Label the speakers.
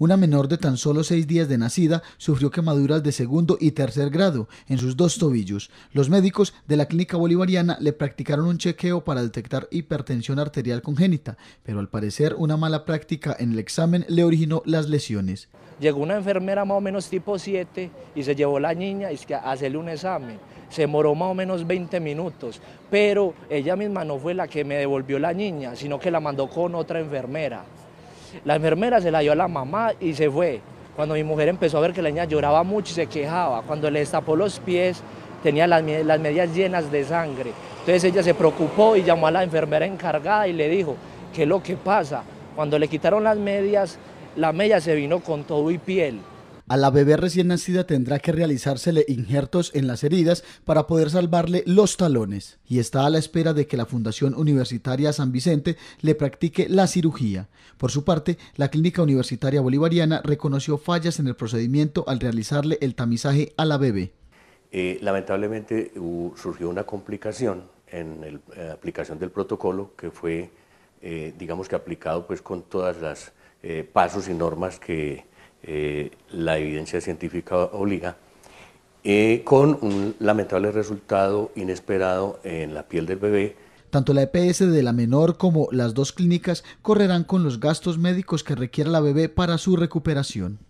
Speaker 1: Una menor de tan solo seis días de nacida sufrió quemaduras de segundo y tercer grado en sus dos tobillos. Los médicos de la clínica bolivariana le practicaron un chequeo para detectar hipertensión arterial congénita, pero al parecer una mala práctica en el examen le originó las lesiones.
Speaker 2: Llegó una enfermera más o menos tipo 7 y se llevó la niña y que a hacerle un examen. Se moró más o menos 20 minutos, pero ella misma no fue la que me devolvió la niña, sino que la mandó con otra enfermera. La enfermera se la dio a la mamá y se fue. Cuando mi mujer empezó a ver que la niña lloraba mucho y se quejaba, cuando le destapó los pies, tenía las, las medias llenas de sangre. Entonces ella se preocupó y llamó a la enfermera encargada y le dijo, ¿qué es lo que pasa? Cuando le quitaron las medias, la media se vino con todo y piel.
Speaker 1: A la bebé recién nacida tendrá que realizársele injertos en las heridas para poder salvarle los talones y está a la espera de que la Fundación Universitaria San Vicente le practique la cirugía. Por su parte, la Clínica Universitaria Bolivariana reconoció fallas en el procedimiento al realizarle el tamizaje a la bebé.
Speaker 3: Eh, lamentablemente surgió una complicación en la eh, aplicación del protocolo que fue, eh, digamos que aplicado pues con todas las pasos y normas que eh, la evidencia científica obliga, eh, con un lamentable resultado inesperado en la piel del bebé.
Speaker 1: Tanto la EPS de la menor como las dos clínicas correrán con los gastos médicos que requiera la bebé para su recuperación.